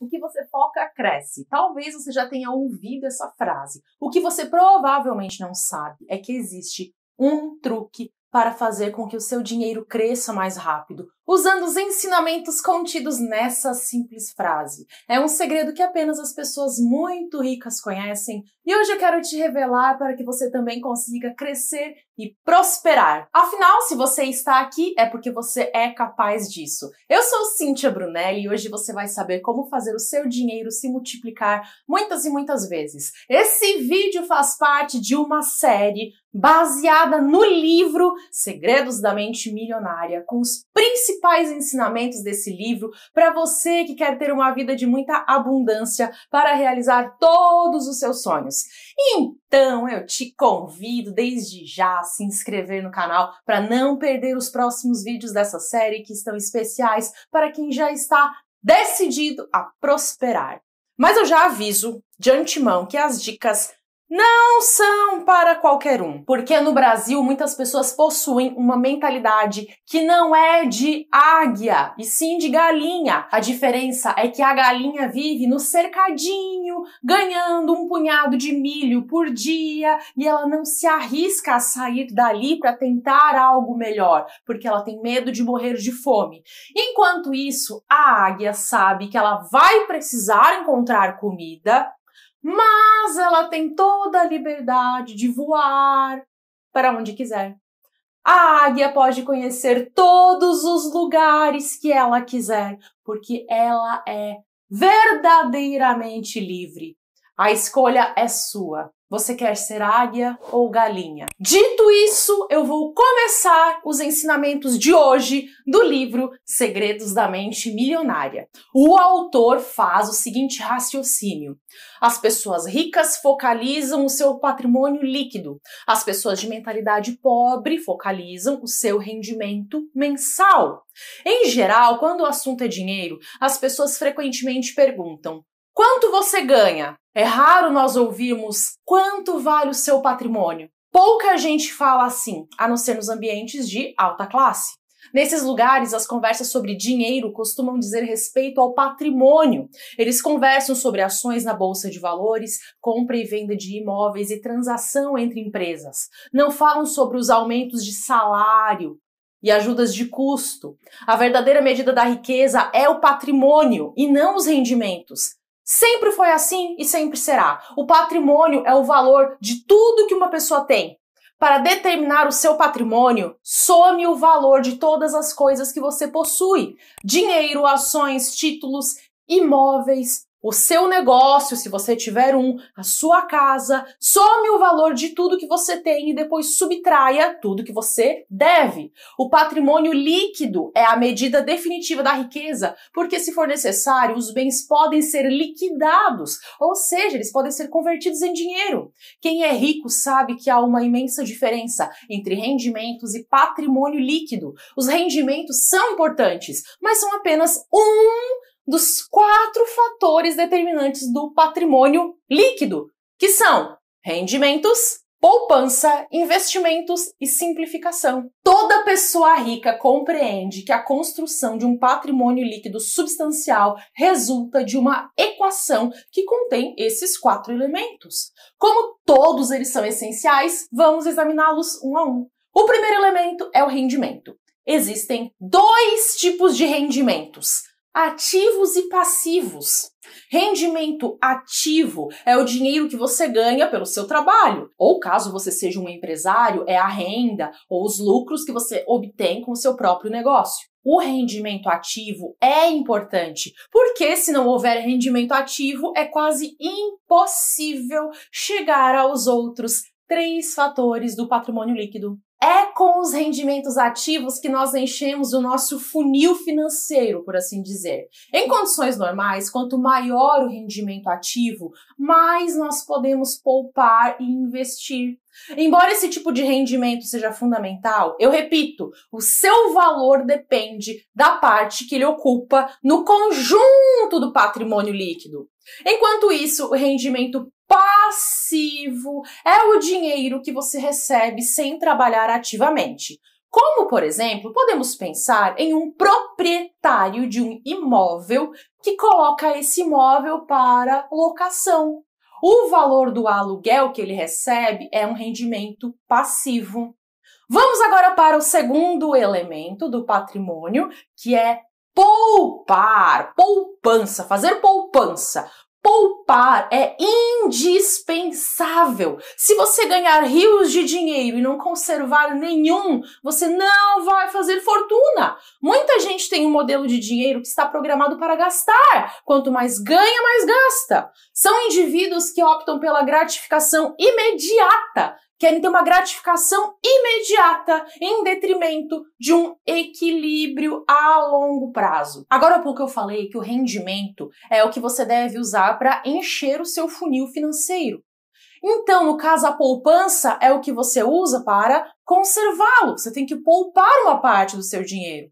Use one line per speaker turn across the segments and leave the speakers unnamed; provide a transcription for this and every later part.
O que você foca cresce. Talvez você já tenha ouvido essa frase. O que você provavelmente não sabe é que existe um truque para fazer com que o seu dinheiro cresça mais rápido, usando os ensinamentos contidos nessa simples frase. É um segredo que apenas as pessoas muito ricas conhecem e hoje eu quero te revelar para que você também consiga crescer e prosperar. Afinal, se você está aqui é porque você é capaz disso. Eu sou Cíntia Brunelli e hoje você vai saber como fazer o seu dinheiro se multiplicar muitas e muitas vezes. Esse vídeo faz parte de uma série baseada no livro Segredos da Mente Milionária com os principais principais ensinamentos desse livro para você que quer ter uma vida de muita abundância para realizar todos os seus sonhos. Então eu te convido desde já a se inscrever no canal para não perder os próximos vídeos dessa série que estão especiais para quem já está decidido a prosperar. Mas eu já aviso de antemão que as dicas não são para qualquer um, porque no Brasil muitas pessoas possuem uma mentalidade que não é de águia, e sim de galinha. A diferença é que a galinha vive no cercadinho, ganhando um punhado de milho por dia, e ela não se arrisca a sair dali para tentar algo melhor, porque ela tem medo de morrer de fome. Enquanto isso, a águia sabe que ela vai precisar encontrar comida, mas ela tem toda a liberdade de voar para onde quiser. A águia pode conhecer todos os lugares que ela quiser, porque ela é verdadeiramente livre. A escolha é sua. Você quer ser águia ou galinha? Dito isso, eu vou começar os ensinamentos de hoje do livro Segredos da Mente Milionária. O autor faz o seguinte raciocínio: as pessoas ricas focalizam o seu patrimônio líquido, as pessoas de mentalidade pobre focalizam o seu rendimento mensal. Em geral, quando o assunto é dinheiro, as pessoas frequentemente perguntam: Quanto você ganha? É raro nós ouvirmos quanto vale o seu patrimônio. Pouca gente fala assim, a não ser nos ambientes de alta classe. Nesses lugares, as conversas sobre dinheiro costumam dizer respeito ao patrimônio. Eles conversam sobre ações na bolsa de valores, compra e venda de imóveis e transação entre empresas. Não falam sobre os aumentos de salário e ajudas de custo. A verdadeira medida da riqueza é o patrimônio e não os rendimentos. Sempre foi assim e sempre será. O patrimônio é o valor de tudo que uma pessoa tem. Para determinar o seu patrimônio, some o valor de todas as coisas que você possui: dinheiro, ações, títulos, imóveis, o seu negócio, se você tiver um, a sua casa, some o valor de tudo que você tem e depois subtraia tudo que você deve. O patrimônio líquido é a medida definitiva da riqueza, porque se for necessário, os bens podem ser liquidados, ou seja, eles podem ser convertidos em dinheiro. Quem é rico sabe que há uma imensa diferença entre rendimentos e patrimônio líquido. Os rendimentos são importantes, mas são apenas um dos quatro fatores determinantes do patrimônio líquido, que são rendimentos, poupança, investimentos e simplificação. Toda pessoa rica compreende que a construção de um patrimônio líquido substancial resulta de uma equação que contém esses quatro elementos. Como todos eles são essenciais, vamos examiná-los um a um. O primeiro elemento é o rendimento. Existem dois tipos de rendimentos: ativos e passivos. Rendimento ativo é o dinheiro que você ganha pelo seu trabalho, ou caso você seja um empresário, é a renda ou os lucros que você obtém com o seu próprio negócio. O rendimento ativo é importante, porque se não houver rendimento ativo, é quase impossível chegar aos outros três fatores do patrimônio líquido. É com os rendimentos ativos que nós enchemos o nosso funil financeiro, por assim dizer. Em condições normais, quanto maior o rendimento ativo, mais nós podemos poupar e investir. Embora esse tipo de rendimento seja fundamental, eu repito, o seu valor depende da parte que ele ocupa no conjunto do patrimônio líquido. Enquanto isso, o rendimento passivo, é o dinheiro que você recebe sem trabalhar ativamente. Como, por exemplo, podemos pensar em um proprietário de um imóvel que coloca esse imóvel para locação. O valor do aluguel que ele recebe é um rendimento passivo. Vamos agora para o segundo elemento do patrimônio, que é poupar, poupança, fazer poupança. Poupar é indispensável. Se você ganhar rios de dinheiro e não conservar nenhum, você não vai fazer fortuna. Muita gente tem um modelo de dinheiro que está programado para gastar. Quanto mais ganha, mais gasta. São indivíduos que optam pela gratificação imediata querem ter uma gratificação imediata em detrimento de um equilíbrio a longo prazo. Agora há pouco eu falei que o rendimento é o que você deve usar para encher o seu funil financeiro. Então, no caso, a poupança é o que você usa para conservá-lo. Você tem que poupar uma parte do seu dinheiro.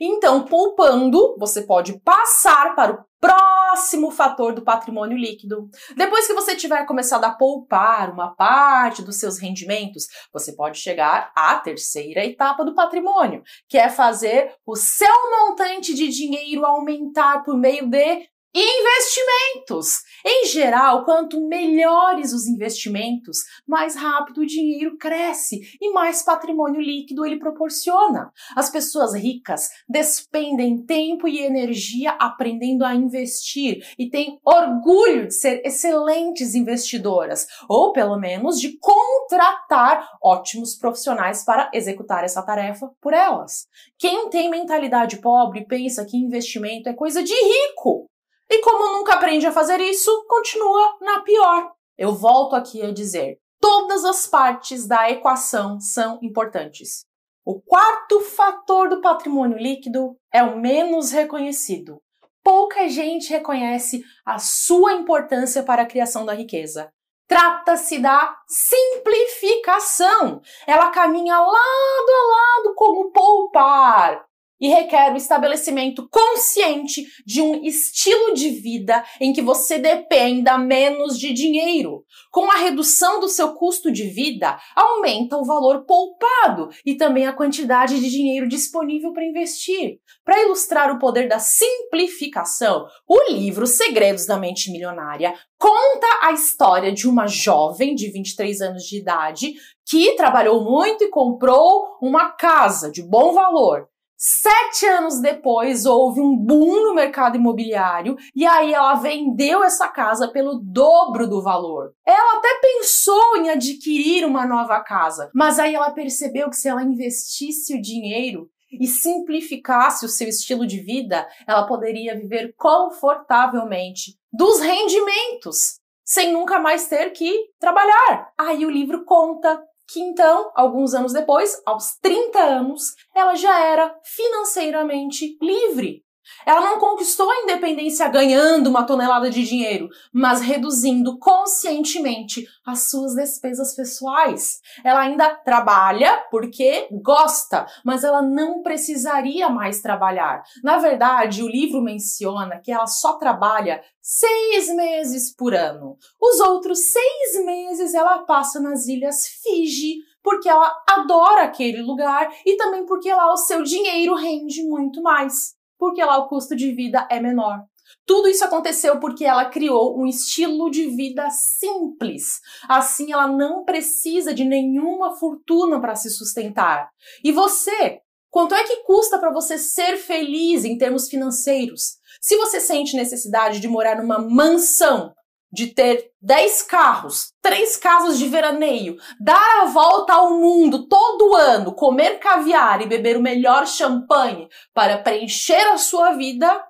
Então, poupando, você pode passar para o próximo fator do patrimônio líquido. Depois que você tiver começado a poupar uma parte dos seus rendimentos, você pode chegar à terceira etapa do patrimônio, que é fazer o seu montante de dinheiro aumentar por meio de e investimentos. Em geral, quanto melhores os investimentos, mais rápido o dinheiro cresce e mais patrimônio líquido ele proporciona. As pessoas ricas despendem tempo e energia aprendendo a investir e têm orgulho de ser excelentes investidoras, ou pelo menos de contratar ótimos profissionais para executar essa tarefa por elas. Quem tem mentalidade pobre pensa que investimento é coisa de rico. E como nunca aprende a fazer isso, continua na pior. Eu volto aqui a dizer: todas as partes da equação são importantes. O quarto fator do patrimônio líquido é o menos reconhecido. Pouca gente reconhece a sua importância para a criação da riqueza. Trata-se da simplificação. Ela caminha lado a lado como poupar e requer o estabelecimento consciente de um estilo de vida em que você dependa menos de dinheiro. Com a redução do seu custo de vida, aumenta o valor poupado e também a quantidade de dinheiro disponível para investir. Para ilustrar o poder da simplificação, o livro Segredos da Mente Milionária conta a história de uma jovem de 23 anos de idade que trabalhou muito e comprou uma casa de bom valor. Sete anos depois, houve um boom no mercado imobiliário e aí ela vendeu essa casa pelo dobro do valor. Ela até pensou em adquirir uma nova casa, mas aí ela percebeu que se ela investisse o dinheiro e simplificasse o seu estilo de vida, ela poderia viver confortavelmente dos rendimentos, sem nunca mais ter que trabalhar. Aí o livro conta que então, alguns anos depois, aos 30 anos, ela já era financeiramente livre ela não conquistou a independência ganhando uma tonelada de dinheiro, mas reduzindo conscientemente as suas despesas pessoais. Ela ainda trabalha porque gosta, mas ela não precisaria mais trabalhar. Na verdade, o livro menciona que ela só trabalha seis meses por ano. Os outros seis meses ela passa nas ilhas Fiji, porque ela adora aquele lugar e também porque lá o seu dinheiro rende muito mais porque lá o custo de vida é menor. Tudo isso aconteceu porque ela criou um estilo de vida simples. Assim, ela não precisa de nenhuma fortuna para se sustentar. E você? Quanto é que custa para você ser feliz em termos financeiros? Se você sente necessidade de morar numa mansão, de ter 10 carros, três casas de veraneio, dar a volta ao mundo todo ano, comer caviar e beber o melhor champanhe para preencher a sua vida,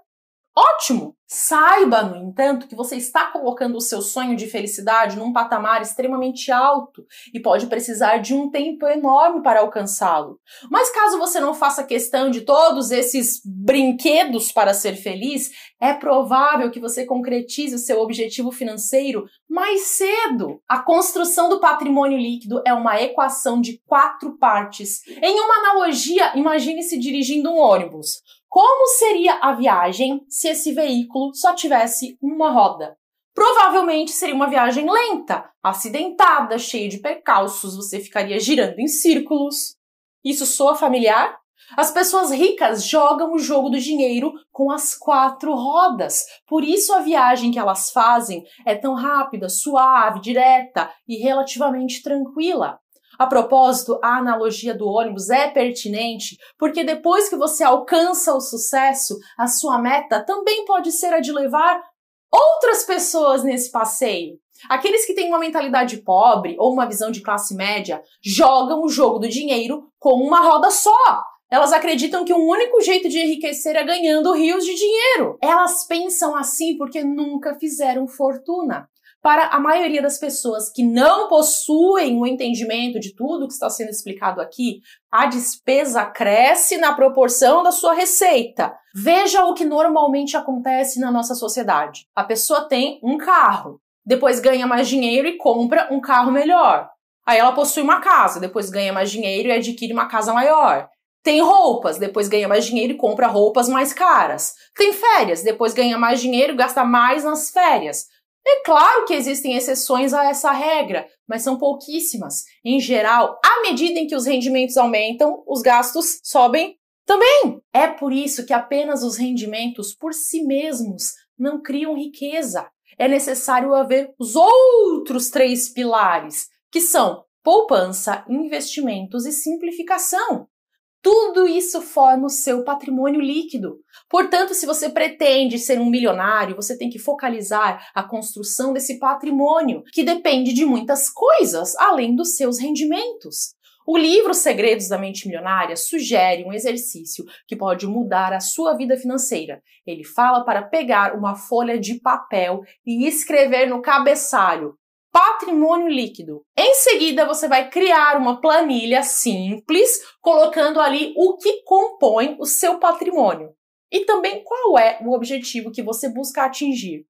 Ótimo! Saiba, no entanto, que você está colocando o seu sonho de felicidade num patamar extremamente alto e pode precisar de um tempo enorme para alcançá-lo. Mas caso você não faça questão de todos esses brinquedos para ser feliz, é provável que você concretize o seu objetivo financeiro mais cedo. A construção do patrimônio líquido é uma equação de quatro partes. Em uma analogia, imagine se dirigindo um ônibus. Como seria a viagem se esse veículo só tivesse uma roda? Provavelmente seria uma viagem lenta, acidentada, cheia de percalços, você ficaria girando em círculos. Isso soa familiar? As pessoas ricas jogam o jogo do dinheiro com as quatro rodas. Por isso a viagem que elas fazem é tão rápida, suave, direta e relativamente tranquila. A propósito, a analogia do ônibus é pertinente porque depois que você alcança o sucesso, a sua meta também pode ser a de levar outras pessoas nesse passeio. Aqueles que têm uma mentalidade pobre ou uma visão de classe média jogam o jogo do dinheiro com uma roda só. Elas acreditam que o um único jeito de enriquecer é ganhando rios de dinheiro. Elas pensam assim porque nunca fizeram fortuna para a maioria das pessoas que não possuem o entendimento de tudo que está sendo explicado aqui, a despesa cresce na proporção da sua receita. Veja o que normalmente acontece na nossa sociedade. A pessoa tem um carro, depois ganha mais dinheiro e compra um carro melhor. Aí ela possui uma casa, depois ganha mais dinheiro e adquire uma casa maior. Tem roupas, depois ganha mais dinheiro e compra roupas mais caras. Tem férias, depois ganha mais dinheiro e gasta mais nas férias. É claro que existem exceções a essa regra, mas são pouquíssimas. Em geral, à medida em que os rendimentos aumentam, os gastos sobem também. É por isso que apenas os rendimentos por si mesmos não criam riqueza. É necessário haver os outros três pilares, que são poupança, investimentos e simplificação. Tudo isso forma o seu patrimônio líquido. Portanto, se você pretende ser um milionário, você tem que focalizar a construção desse patrimônio, que depende de muitas coisas além dos seus rendimentos. O livro Segredos da Mente Milionária sugere um exercício que pode mudar a sua vida financeira. Ele fala para pegar uma folha de papel e escrever no cabeçalho patrimônio líquido. Em seguida, você vai criar uma planilha simples, colocando ali o que compõe o seu patrimônio e também qual é o objetivo que você busca atingir.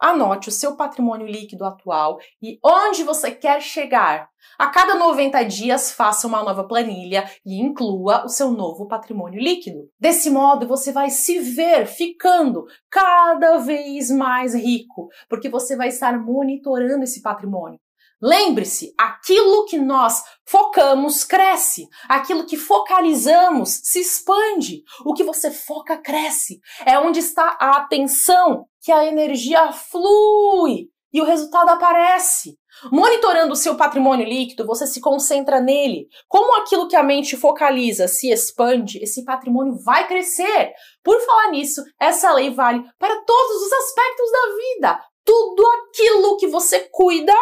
Anote o seu patrimônio líquido atual e onde você quer chegar. A cada 90 dias, faça uma nova planilha e inclua o seu novo patrimônio líquido. Desse modo, você vai se ver ficando cada vez mais rico, porque você vai estar monitorando esse patrimônio. Lembre-se, aquilo que nós focamos cresce, aquilo que focalizamos se expande, o que você foca cresce. É onde está a atenção que a energia flui e o resultado aparece. Monitorando o seu patrimônio líquido, você se concentra nele. Como aquilo que a mente focaliza se expande, esse patrimônio vai crescer. Por falar nisso, essa lei vale para todos os aspectos da vida. Tudo aquilo que você cuida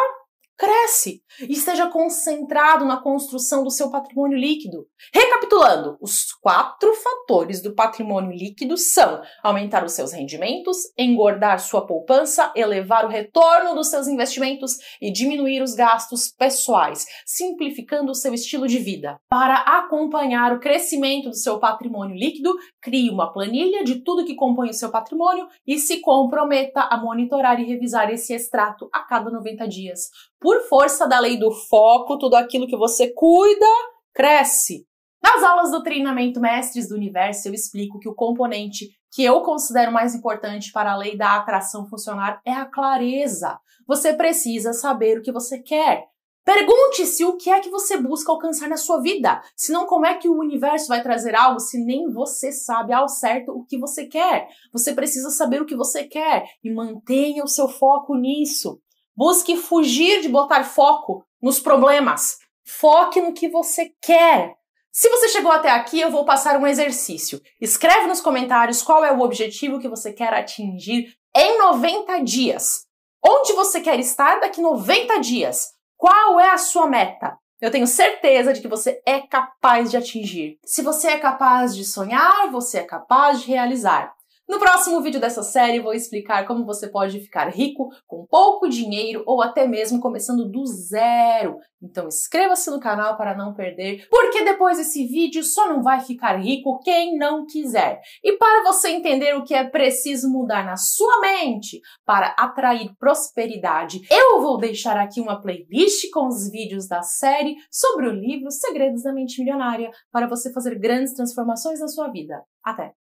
cresce e esteja concentrado na construção do seu patrimônio líquido. Recapitulando, os quatro fatores do patrimônio líquido são aumentar os seus rendimentos, engordar sua poupança, elevar o retorno dos seus investimentos e diminuir os gastos pessoais, simplificando o seu estilo de vida. Para acompanhar o crescimento do seu patrimônio líquido, crie uma planilha de tudo que compõe o seu patrimônio e se comprometa a monitorar e revisar esse extrato a cada 90 dias por força da lei do foco, tudo aquilo que você cuida cresce. Nas aulas do treinamento Mestres do Universo, eu explico que o componente que eu considero mais importante para a lei da atração funcionar é a clareza. Você precisa saber o que você quer. Pergunte-se o que é que você busca alcançar na sua vida. Senão, como é que o universo vai trazer algo se nem você sabe ao certo o que você quer? Você precisa saber o que você quer e mantenha o seu foco nisso. Busque fugir de botar foco nos problemas. Foque no que você quer. Se você chegou até aqui, eu vou passar um exercício. Escreve nos comentários qual é o objetivo que você quer atingir em 90 dias. Onde você quer estar daqui 90 dias? Qual é a sua meta? Eu tenho certeza de que você é capaz de atingir. Se você é capaz de sonhar, você é capaz de realizar. No próximo vídeo dessa série, vou explicar como você pode ficar rico com pouco dinheiro ou até mesmo começando do zero. Então inscreva-se no canal para não perder, porque depois desse vídeo só não vai ficar rico quem não quiser. E para você entender o que é preciso mudar na sua mente para atrair prosperidade, eu vou deixar aqui uma playlist com os vídeos da série sobre o livro Segredos da Mente Milionária para você fazer grandes transformações na sua vida. Até!